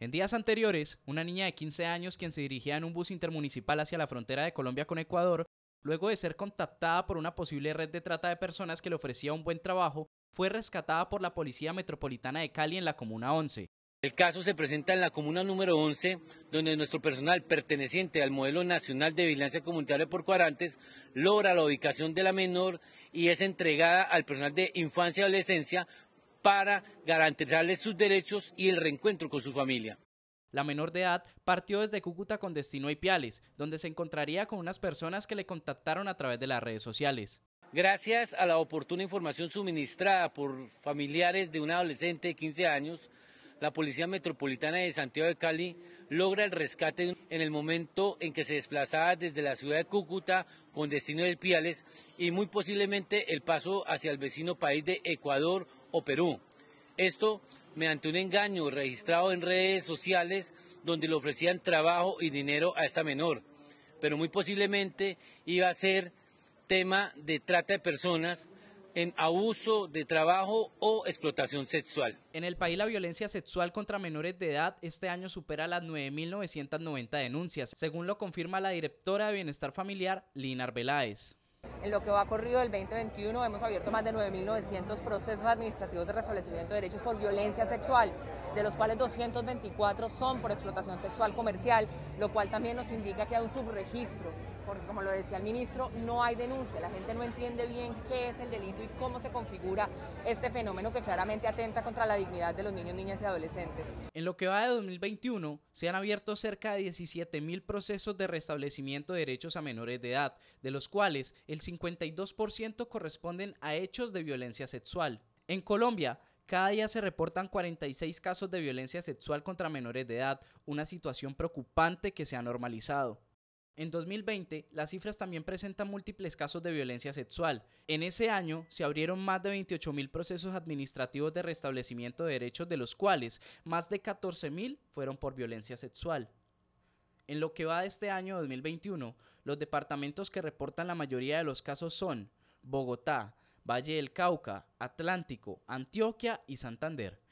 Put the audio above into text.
En días anteriores, una niña de 15 años quien se dirigía en un bus intermunicipal hacia la frontera de Colombia con Ecuador, luego de ser contactada por una posible red de trata de personas que le ofrecía un buen trabajo, fue rescatada por la Policía Metropolitana de Cali en la Comuna 11. El caso se presenta en la comuna número 11, donde nuestro personal perteneciente al modelo nacional de vigilancia comunitaria por cuarantes logra la ubicación de la menor y es entregada al personal de infancia y adolescencia para garantizarle sus derechos y el reencuentro con su familia. La menor de edad partió desde Cúcuta con destino a Ipiales, donde se encontraría con unas personas que le contactaron a través de las redes sociales. Gracias a la oportuna información suministrada por familiares de un adolescente de 15 años, la Policía Metropolitana de Santiago de Cali logra el rescate en el momento en que se desplazaba desde la ciudad de Cúcuta con destino a Ipiales y muy posiblemente el paso hacia el vecino país de Ecuador o Perú. Esto mediante un engaño registrado en redes sociales donde le ofrecían trabajo y dinero a esta menor. Pero muy posiblemente iba a ser tema de trata de personas en abuso de trabajo o explotación sexual. En el país la violencia sexual contra menores de edad este año supera las 9.990 denuncias, según lo confirma la directora de Bienestar Familiar, Lina Arbeláez. En lo que va corrido el 2021 hemos abierto más de 9.900 procesos administrativos de restablecimiento de derechos por violencia sexual de los cuales 224 son por explotación sexual comercial, lo cual también nos indica que hay un subregistro, porque como lo decía el ministro, no hay denuncia, la gente no entiende bien qué es el delito y cómo se configura este fenómeno que claramente atenta contra la dignidad de los niños, niñas y adolescentes. En lo que va de 2021, se han abierto cerca de 17.000 procesos de restablecimiento de derechos a menores de edad, de los cuales el 52% corresponden a hechos de violencia sexual. En Colombia, cada día se reportan 46 casos de violencia sexual contra menores de edad, una situación preocupante que se ha normalizado. En 2020, las cifras también presentan múltiples casos de violencia sexual. En ese año se abrieron más de 28.000 procesos administrativos de restablecimiento de derechos, de los cuales más de 14.000 fueron por violencia sexual. En lo que va de este año 2021, los departamentos que reportan la mayoría de los casos son Bogotá, Valle del Cauca, Atlántico, Antioquia y Santander.